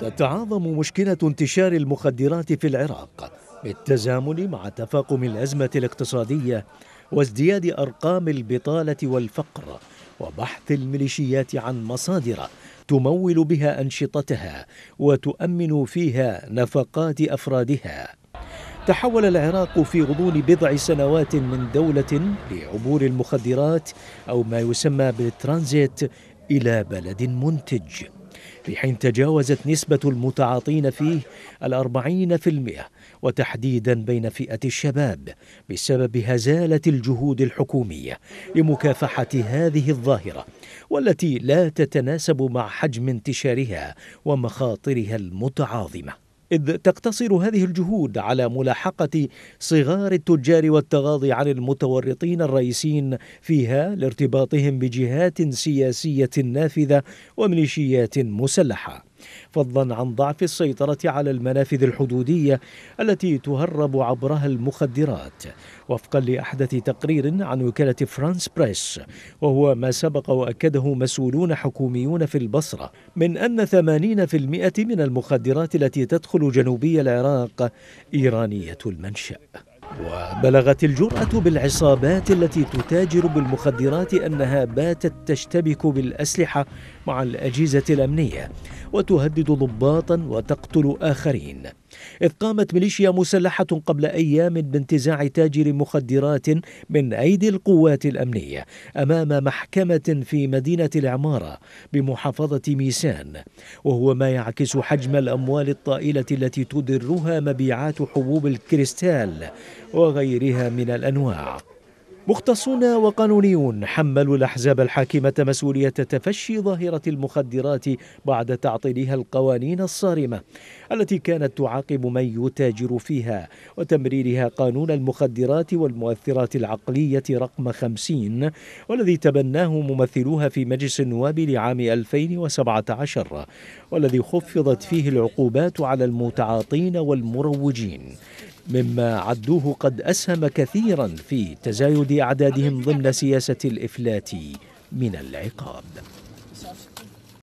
تتعاظم مشكلة انتشار المخدرات في العراق بالتزامن مع تفاقم الأزمة الاقتصادية وازدياد أرقام البطالة والفقر وبحث الميليشيات عن مصادر تمول بها أنشطتها وتؤمن فيها نفقات أفرادها تحول العراق في غضون بضع سنوات من دولة لعبور المخدرات أو ما يسمى بالترانزيت إلى بلد منتج في حين تجاوزت نسبة المتعاطين فيه الأربعين في المئة وتحديدا بين فئة الشباب بسبب هزالة الجهود الحكومية لمكافحة هذه الظاهرة والتي لا تتناسب مع حجم انتشارها ومخاطرها المتعاظمه إذ تقتصر هذه الجهود على ملاحقة صغار التجار والتغاضي عن المتورطين الرئيسين فيها لارتباطهم بجهات سياسية نافذة وميليشيات مسلحة فضلا عن ضعف السيطرة على المنافذ الحدودية التي تهرب عبرها المخدرات وفقا لأحدث تقرير عن وكالة فرانس بريس وهو ما سبق وأكده مسؤولون حكوميون في البصرة من أن 80% من المخدرات التي تدخل جنوبي العراق إيرانية المنشأ وبلغت الجرأة بالعصابات التي تتاجر بالمخدرات أنها باتت تشتبك بالأسلحة مع الأجهزة الأمنية وتهدد ضباطا وتقتل آخرين إذ قامت ميليشيا مسلحة قبل أيام بانتزاع تاجر مخدرات من أيدي القوات الأمنية أمام محكمة في مدينة العمارة بمحافظة ميسان وهو ما يعكس حجم الأموال الطائلة التي تدرها مبيعات حبوب الكريستال وغيرها من الأنواع مختصون وقانونيون حملوا الأحزاب الحاكمة مسؤولية تفشي ظاهرة المخدرات بعد تعطيلها القوانين الصارمة التي كانت تعاقب من يتاجر فيها وتمريرها قانون المخدرات والمؤثرات العقلية رقم 50 والذي تبناه ممثلوها في مجلس النواب لعام 2017 والذي خفضت فيه العقوبات على المتعاطين والمروجين مما عدوه قد أسهم كثيرا في تزايد أعدادهم ضمن سياسة الإفلات من العقاب